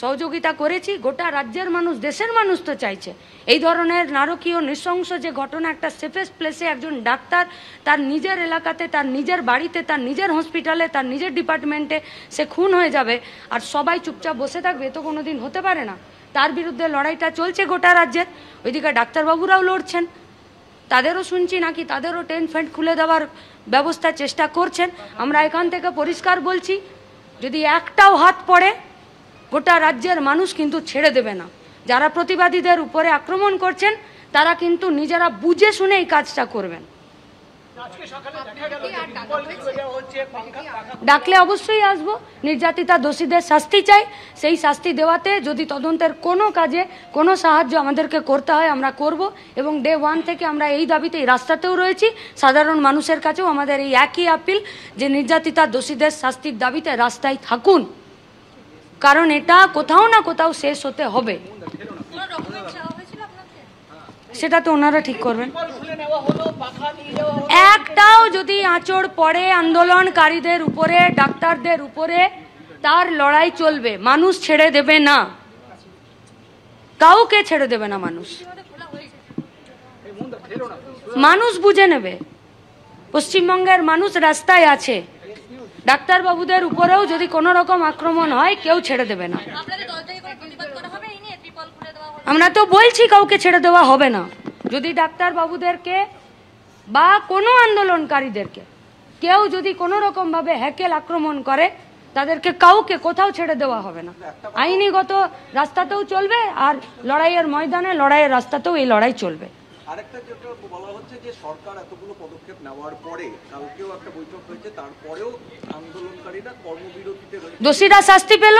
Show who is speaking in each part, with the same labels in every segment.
Speaker 1: সহযোগিতা করেছি গোটা রাজ্যের মানুষ দেশের মানুষ তো চাইছে এই ধরনের নারকীয় নৃশংস যে ঘটনা একটা সেফেস্ট প্লেসে একজন ডাক্তার তার নিজের এলাকাতে তার নিজের বাড়িতে তার নিজের হসপিটালে তার নিজের ডিপার্টমেন্টে সে খুন হয়ে যাবে আর সবাই চুপচাপ বসে থাকবে তো কোনো দিন হতে পারে না তার বিরুদ্ধে লড়াইটা চলছে গোটা রাজ্যের ওইদিকে ডাক্তারবাবুরাও লড়ছেন তাদেরও শুনছি নাকি তাদেরও টেন ফেন্ট খুলে দেওয়ার ব্যবস্থা চেষ্টা করছেন আমরা এখান থেকে পরিষ্কার বলছি যদি একটাও হাত পড়ে গোটা রাজ্যের মানুষ কিন্তু ছেড়ে দেবে না যারা প্রতিবাদীদের উপরে আক্রমণ করছেন তারা কিন্তু নিজেরা বুঝে শুনে এই কাজটা করবেন ডাকলে অবশ্যই আসবো নির্যাতিতা দোষীদের শাস্তি চাই সেই শাস্তি দেওয়াতে যদি তদন্তের কোনো কাজে কোনো সাহায্য আমাদেরকে করতে হয় আমরা করব এবং ডে ওয়ান থেকে আমরা এই দাবিতে এই রাস্তাতেও রয়েছি সাধারণ মানুষের কাছেও আমাদের এই একই আপিল যে নির্যাতিতা দোষীদের শাস্তির দাবিতে রাস্তায় থাকুন কারণ এটা কোথাও না কোথাও শেষ হতে হবে সেটা তো ওনারা ঠিক করবেন একটাও যদি আঁচড় পড়ে আন্দোলনকারীদের উপরে ডাক্তারদের উপরে তার লড়াই চলবে মানুষ ছেড়ে দেবে না কাউকে ছেড়ে দেবে না মানুষ মানুষ বুঝে নেবে পশ্চিমবঙ্গের মানুষ রাস্তায় আছে ডাক্তারবাবুদের উপরেও যদি কোনো রকম আক্রমণ হয় কেউ ছেড়ে দেবে না আমরা তো বলছি কাউকে ছেড়ে দেওয়া হবে না যদি ডাক্তারবাবুদেরকে বা কোনো আন্দোলনকারীদেরকে কেউ যদি কোনো রকমভাবে হ্যাকেল আক্রমণ করে তাদেরকে কাউকে কোথাও ছেড়ে দেওয়া হবে না আইনিগত রাস্তাতেও চলবে আর লড়াইয়ের ময়দানে লড়াইয়ের রাস্তাতেও এই লড়াই চলবে
Speaker 2: আরেকটা যেটা বলা হচ্ছে যে সরকার এতগুলো পদক্ষেপ নেওয়ার পরে কালকেও একটা বৈঠক হয়েছে তারপরেও আন্দোলনকারীরা কর্মবিরতিতে রয়েছে দোষীরা শাস্তি
Speaker 1: পেল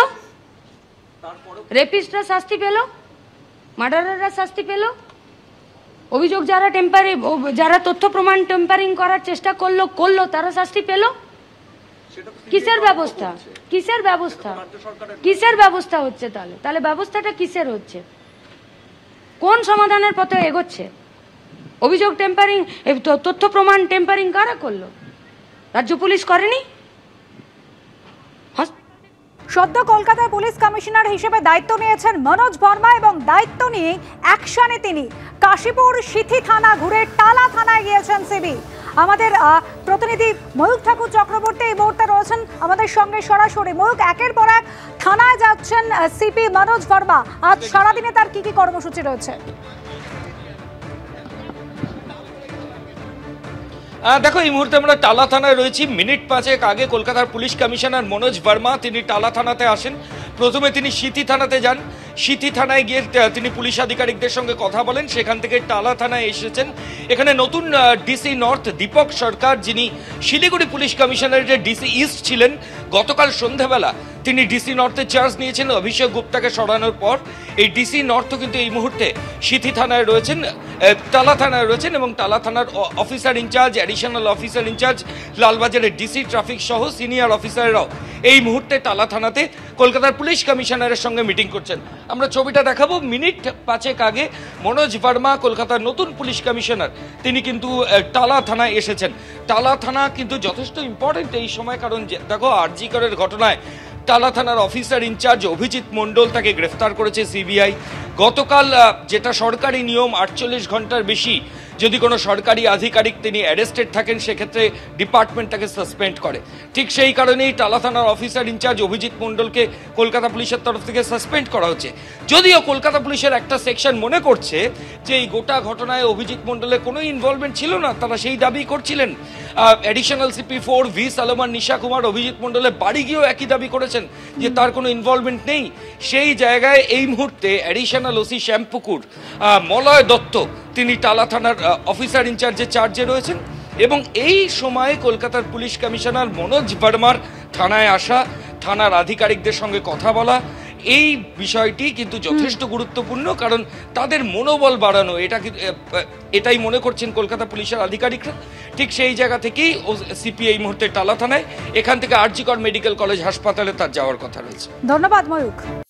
Speaker 1: রেপিস্টরা শাস্তি পেল মার্ডারাররা শাস্তি পেল অভিযোগ যারা টেম্পারি যারা তথ্য প্রমাণ টেম্পারিং করার চেষ্টা করলো করলো তারা শাস্তি পেল কিসের ব্যবস্থা কিসের ব্যবস্থা কিসের ব্যবস্থা হচ্ছে তাহলে তাহলে ব্যবস্থাটা কিসের হচ্ছে কোন সমাধানের পথে এগোচ্ছে অভিযোগ টেম্পারিং তথ্য প্রমাণ টেম্পারিং কারা করলো রাজ্য পুলিশ করেনি সদ্য কলকাতায় পুলিশ কমিশনার হিসেবে দায়িত্ব নিয়েছেন মনোজ বর্মা এবং দায়িত্ব নিয়ে অ্যাকশনে তিনি কাশীপুর সিথি থানা ঘুরে টালা থানায় গিয়েছেন সিবি আমাদের প্রতিনিধি ময়ূক ঠাকুর চক্রবর্তী এই মুহূর্তে রয়েছেন আমাদের সঙ্গে সরাসরি ময়ূক একের পর এক থানায় যাচ্ছেন সিপি মনোজ বর্মা আজ সারাদিনে তার কি কি কর্মসূচি রয়েছে
Speaker 2: দেখো এই মুহূর্তে আমরা টালা থানায় রয়েছি মিনিট পাঁচেক আগে কলকাতার পুলিশ কমিশনার মনোজ বর্মা তিনি টালা থানাতে আসেন প্রথমে তিনি সিটি থানাতে যান সিথি থানায় গিয়ে তিনি পুলিশ আধিকারিকদের সঙ্গে কথা বলেন সেখান থেকে টালা থানায় এসেছেন এখানে নতুন ডিসি নর্থ দীপক সরকার যিনি শিলিগুড়ি পুলিশ কমিশনারের ডিসি ইস্ট ছিলেন গতকাল সন্ধ্যাবেলা তিনি ডিসি নর্থে চার্জ নিয়েছেন অভিষেক গুপ্তাকে সরানোর পর এই ডিসি নর্থ কিন্তু এই মুহূর্তে সিথি থানায় রয়েছেন টালা থানায় রয়েছেন এবং টালা থানার officer in charge additional officer in charge লালবাজারের ডিসি ট্রাফিক সহ সিনিয়র অফিসাররাও এই মুহূর্তে টালা থানাতে কলকাতার পুলিশ কমিশনারের সঙ্গে মিটিং করছেন আমরা ছবিটা দেখাবো মিনিট পাঁচেক আগে মনোজ ভার্মা কলকাতার নতুন পুলিশ কমিশনার তিনি কিন্তু টালা থানায় এসেছেন টালা থানা কিন্তু যথেষ্ট ইম্পর্টেন্ট এই সময় কারণ দেখো আরজিকরের ঘটনায় টালা থানার অফিসার ইনচার্জ অভিজিৎ মণ্ডল তাকে গ্রেফতার করেছে সিবিআই গতকাল যেটা সরকারি নিয়ম আটচল্লিশ ঘন্টার বেশি যদি কোনো সরকারি আধিকারিক তিনি অ্যারেস্টেড থাকেন সেক্ষেত্রে ডিপার্টমেন্ট তাকে সাসপেন্ড করে ঠিক সেই কারণেই টালা থানার অফিসার ইনচার্জ অভিজিৎ মণ্ডলকে কলকাতা পুলিশের তরফ থেকে সাসপেন্ড করা হচ্ছে যদিও কলকাতা পুলিশের একটা সেকশন মনে করছে যে এই গোটা ঘটনায় অভিজিৎ মণ্ডলের কোনো ইনভলভমেন্ট ছিল না তারা সেই দাবি করছিলেন additional CP four V Salman Nisha Kumar Abhijit মণ্ডলের বাড়ি গিয়েও একই দাবি করেছেন যে তার কোনো ইনভলভমেন্ট নেই সেই জায়গায় এই মুহূর্তে অ্যাডিশনাল ওসি শ্যাম্পুকুর মলয় দত্ত তিনি টালা থানার অফিসার ইনচার্জের চার্জে রয়েছেন এবং এই সময়ে কলকাতার পুলিশ কমিশনার মনোজ বার্মার থানায় আসা থানার আধিকারিকদের সঙ্গে কথা বলা এই বিষয়টি কিন্তু যথেষ্ট গুরুত্বপূর্ণ কারণ তাদের মনোবল বাড়ানো এটা এটাই মনে করছেন কলকাতা পুলিশের আধিকারিকরা ঠিক সেই জায়গা থেকেই সিপি এই মুহূর্তে টালা থানায় এখান থেকে আর্জিকর মেডিকেল কলেজ হাসপাতালে তার যাওয়ার কথা রয়েছে
Speaker 1: ধন্যবাদ ময়ূক